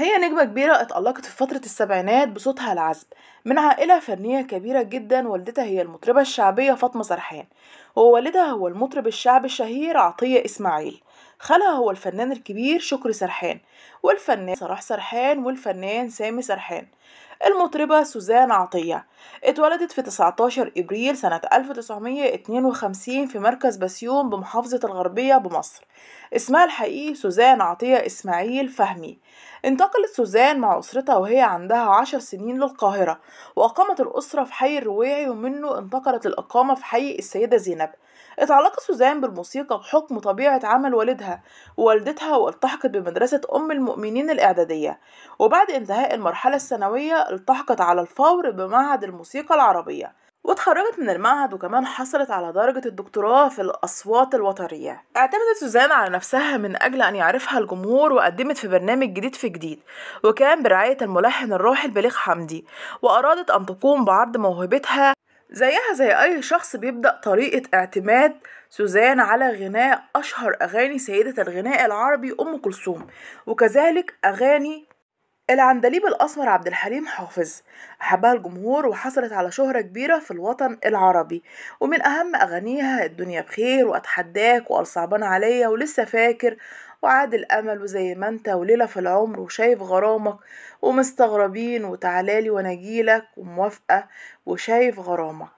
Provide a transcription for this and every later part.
هي نجمة كبيرة اتألقت في فترة السبعينات بصوتها العذب من عائلة فنية كبيرة جدا والدتها هي المطربة الشعبية فاطمة سرحان ووالدها هو المطرب الشعبي الشهير عطية إسماعيل خالها هو الفنان الكبير شكري سرحان والفنان صلاح سرحان والفنان سامي سرحان المطربة سوزان عطية اتولدت في 19 إبريل سنة 1952 في مركز بسيوم بمحافظة الغربية بمصر اسمها الحقيقي سوزان عطية إسماعيل فهمي انتقلت سوزان مع أسرتها وهي عندها عشر سنين للقاهرة وأقامت الأسرة في حي الرويعي ومنه انتقلت الإقامة في حي السيدة زينب اتعلقت سوزان بالموسيقى بحكم طبيعة عمل والدها ووالدتها والتحقت بمدرسة أم المؤمنين الإعدادية وبعد انتهاء المرحلة الثانوية التحقت على الفور بمعهد الموسيقى العربية واتخرجت من المعهد وكمان حصلت على درجة الدكتوراه في الأصوات الوترية اعتمدت سوزان على نفسها من أجل أن يعرفها الجمهور وقدمت في برنامج جديد في جديد وكان برعاية الملحن الراحل بليغ حمدي وأرادت أن تقوم بعرض موهبتها زيها زي أي شخص بيبدأ طريقة اعتماد سوزان على غناء أشهر أغاني سيدة الغناء العربي أم كلثوم وكذلك أغاني العندليب الأسمر عبد الحليم حافظ أحبها الجمهور وحصلت على شهرة كبيرة في الوطن العربي ومن أهم أغانيها الدنيا بخير وأتحداك وقال صعبان عليا ولسه فاكر وعاد الأمل وزي ما أنت وليلة في العمر وشايف غرامك ومستغربين وتعالالي وأنا جيلك وموافقة وشايف غرامك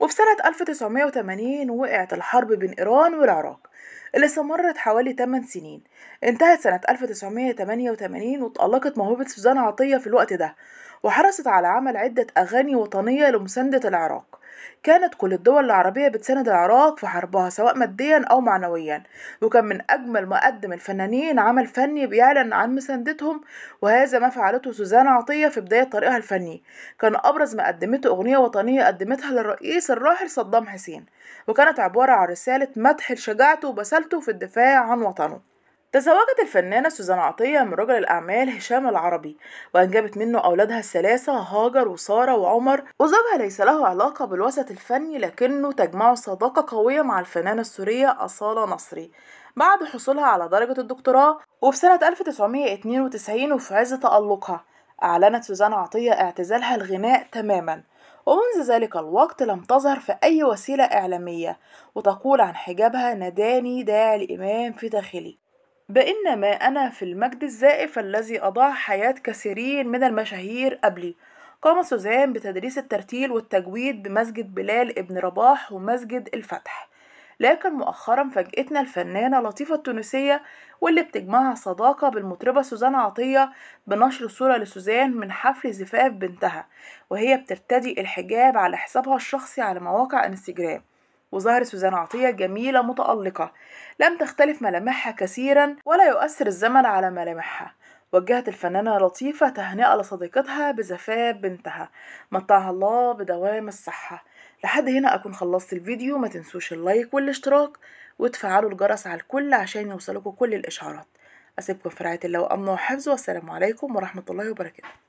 وفي سنة 1980 وقعت الحرب بين إيران والعراق اللي استمرت حوالي 8 سنين انتهت سنة 1988 وتألقت موهبة سوزان عطية في الوقت ده وحرصت على عمل عدة أغاني وطنية لمساندة العراق كانت كل الدول العربية بتساند العراق في حربها سواء ماديا أو معنويا وكان من أجمل ما قدم الفنانين عمل فني بيعلن عن مساندتهم وهذا ما فعلته سوزان عطية في بداية طريقها الفني كان أبرز ما قدمته أغنية وطنية قدمتها للرئيس الراحل صدام حسين وكانت عبارة عن رسالة مدح لشجاعته وبسالته في الدفاع عن وطنه تزوجت الفنانة سوزان عطية من رجل الأعمال هشام العربي وأنجبت منه أولادها الثلاثة هاجر وسارة وعمر وزوجها ليس له علاقة بالوسط الفني لكنه تجمعه صداقة قوية مع الفنانة السورية أصالة نصري بعد حصولها على درجة الدكتوراه وفي سنة 1992 وفي عز تألقها أعلنت سوزان عطية اعتزالها الغناء تماما ومنذ ذلك الوقت لم تظهر في أي وسيلة إعلامية وتقول عن حجابها نداني داعي الإمام في داخلي بإنما أنا في المجد الزائف الذي أضاع حياة كثيرين من المشاهير قبلي قام سوزان بتدريس الترتيل والتجويد بمسجد بلال ابن رباح ومسجد الفتح لكن مؤخرا فاجئتنا الفنانة لطيفة التونسية واللي بتجمعها صداقة بالمطربة سوزان عطية بنشر صورة لسوزان من حفل زفاف بنتها وهي بترتدي الحجاب على حسابها الشخصي على مواقع انستجرام وظهرت سوزان عطية جميلة متألقة لم تختلف ملامحها كثيرا ولا يؤثر الزمن على ملامحها وجهت الفنانة لطيفة تهنئة لصديقتها بزفاف بنتها متعها الله بدوام الصحة لحد هنا أكون خلصت الفيديو ما تنسوش اللايك والاشتراك وتفعلوا الجرس على الكل عشان يوصلكوا كل الإشعارات أسيبكم في رعاية الله وأمنه وحفظه والسلام عليكم ورحمة الله وبركاته